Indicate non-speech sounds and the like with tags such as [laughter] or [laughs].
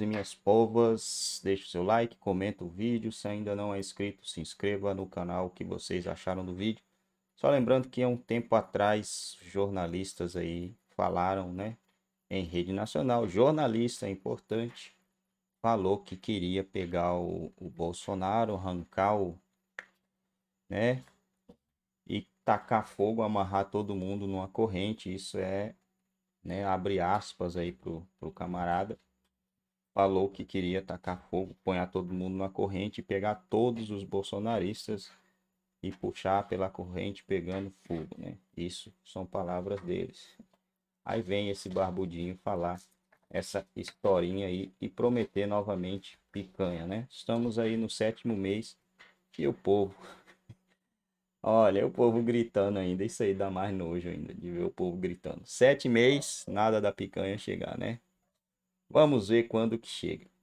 e minhas povas, deixe o seu like, comenta o vídeo, se ainda não é inscrito, se inscreva no canal, o que vocês acharam do vídeo. Só lembrando que há um tempo atrás, jornalistas aí falaram, né, em rede nacional, jornalista importante, falou que queria pegar o, o Bolsonaro, arrancar o, né, e tacar fogo, amarrar todo mundo numa corrente, isso é, né, abre aspas aí para pro camarada falou que queria tacar fogo, ponhar todo mundo na corrente, pegar todos os bolsonaristas e puxar pela corrente pegando fogo, né? Isso são palavras deles. Aí vem esse barbudinho falar essa historinha aí e prometer novamente picanha, né? Estamos aí no sétimo mês e o povo. [laughs] Olha, o povo gritando ainda. Isso aí dá mais nojo ainda de ver o povo gritando. Sete meses, nada da picanha chegar, né? Vamos ver quando que chega.